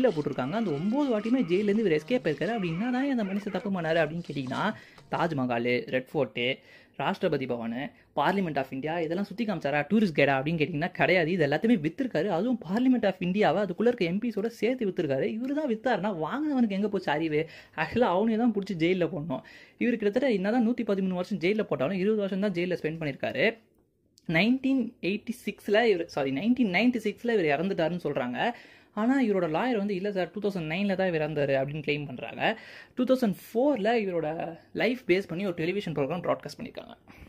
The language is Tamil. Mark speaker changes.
Speaker 1: ஜெயிலில் போட்டிருக்காங்க அந்த ஒம்பது வாட்டியுமே ஜெயிலேருந்து இவர் எஸ்கேப் இருக்காரு அப்படின்னா தான் அந்த மனுஷன் தப்பு பண்ணாரு அப்படின்னு கேட்டிங்கன்னா Taj Mahal red fort Rashtrapati Bhavan parliament of India இதெல்லாம் சுற்றி காமிச்சாரா டூரிஸ்ட் கைடா அப்படின்னு கேட்டிங்கன்னா கிடையாது இது எல்லாத்தையுமே விற்றுருக்காரு அதுவும் பார்லிமெண்ட் ஆஃப் இந்தியாவை அதுக்குள்ளே இருக்க எம்பிஸோட சேர்த்து விற்றுருக்காரு இவர் தான் விற்றாருனா வாங்கினவனுக்கு எங்கே போச்சு அறிவு ஆக்சுவலாக அவனே தான் பிடிச்சி ஜெயிலில் போடணும் இவர் கிட்டத்தட்ட என்ன தான் நூற்றி பதிமூணு வருஷம் ஜெயிலில் போட்டாலும் இருபது வருஷம் தான் ஜெயிலில் ஸ்பெண்ட் பண்ணியிருக்காரு நைன்டீன் எயிட்டி சிக்ஸில் இவர் சாரி நைன்டீன் நைன்டி சிக்ஸில் இவர் இறந்துட்டாருன்னு சொல்கிறாங்க ஆனால் இவரோட லாயர் வந்து இல்லை சார் டூ தௌசண்ட் நைனில் தான் இவர் இறந்தார் அப்படின்னு கிளைம் பண்ணுறாங்க டூ தௌசண்ட் ஃபோரில் இவரோட லைஃப் பேஸ் பண்ணி ஒரு டெலிவிஷன் ப்ரோக்ராம் ப்ராட்காஸ்ட் பண்ணியிருக்காங்க